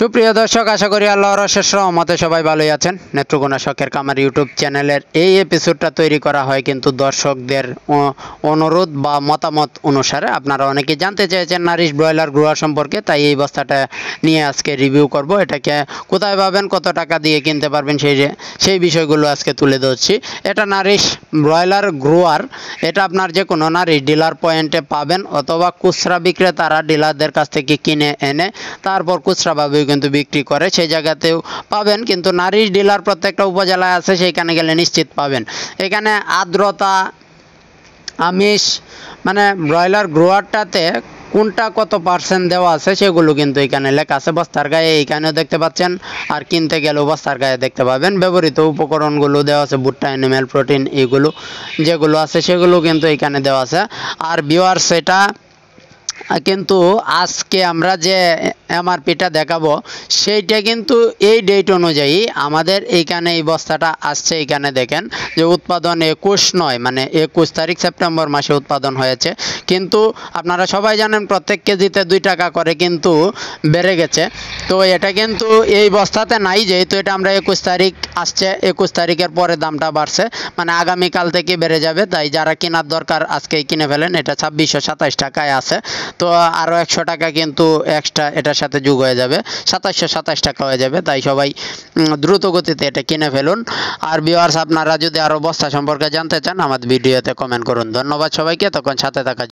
সুপ্রিয় দর্শক আশা করি আল্লাহ অশেষ রহমতে সবাই ভালোই আছেন নেত্রকোনা শখের কামার ইউটিউব চ্যানেলের এই এপিসোডটা তৈরি করা হয় কিন্তু দর্শকদের অনুরোধ বা মতামত অনুসারে আপনারা অনেকে জানতে চেয়েছেন নারিশ ব্রয়লার গ্রোয়ার সম্পর্কে তাই এই বস্তাটা নিয়ে আজকে রিভিউ করব এটাকে কোথায় পাবেন কত টাকা দিয়ে কিনতে পারবেন সেই সেই বিষয়গুলো আজকে তুলে ধরছি এটা নারিশ ব্রয়লার গ্রোয়ার এটা আপনার যে কোনো নারিশ ডিলার পয়েন্টে পাবেন অথবা খুচরা বিক্রেতারা ডিলারদের কাছ থেকে কিনে এনে তারপর খুচরা শুধু কিন্তু বিক্রি করে সেই জায়গাতেও পাবেন কিন্তু নারী ডিলার প্রত্যেকটা উপজেলায় আছে সেইখানে গেলে নিশ্চিত পাবেন এখানে আর্দ্রতা আমিষ মানে ব্রয়লার গ্রোয়ারটাতে কোনটা কত পার্সেন্ট দেওয়া আছে সেগুলো কিন্তু এখানে লেখা আছে বস্তার গায়ে এইখানেও দেখতে পাচ্ছেন আর কিনতে গেলেও বস্তার গায়ে দেখতে পাবেন ব্যবহৃত উপকরণগুলো দেওয়া আছে ভুট্টা অ্যানিম্যাল প্রোটিন এগুলো যেগুলো আছে সেগুলো কিন্তু এখানে দেওয়া আছে আর বিওয়ার সেটা কিন্তু আজকে আমরা যে এমআরপিটা দেখাবো সেইটা কিন্তু এই ডেট অনুযায়ী আমাদের এইখানে এই বস্তাটা আসছে এইখানে দেখেন যে উৎপাদন একুশ নয় মানে একুশ তারিখ সেপ্টেম্বর মাসে উৎপাদন হয়েছে কিন্তু আপনারা সবাই জানেন প্রত্যেক কেজিতে দুই টাকা করে কিন্তু বেড়ে গেছে তো এটা কিন্তু এই বস্তাতে নাই যেহেতু এটা আমরা একুশ তারিখ আসছে একুশ তারিখের পরে দামটা বাড়ছে মানে আগামীকাল থেকে বেড়ে যাবে তাই যারা কেনার দরকার আজকেই কিনে ফেলেন এটা ছাব্বিশশো সাতাশ টাকায় আছে তো আরও একশো টাকা কিন্তু এক্সট্রা এটার সাথে যোগ হয়ে যাবে সাতাশশো সাতাশ টাকা হয়ে যাবে তাই সবাই দ্রুত গতিতে এটা কিনে ফেলুন আর ভিওয়ার্স আপনারা যদি আরও বস্তা সম্পর্কে জানতে চান আমাদের ভিডিওতে কমেন্ট করুন ধন্যবাদ সবাইকে তখন সাথে থাকা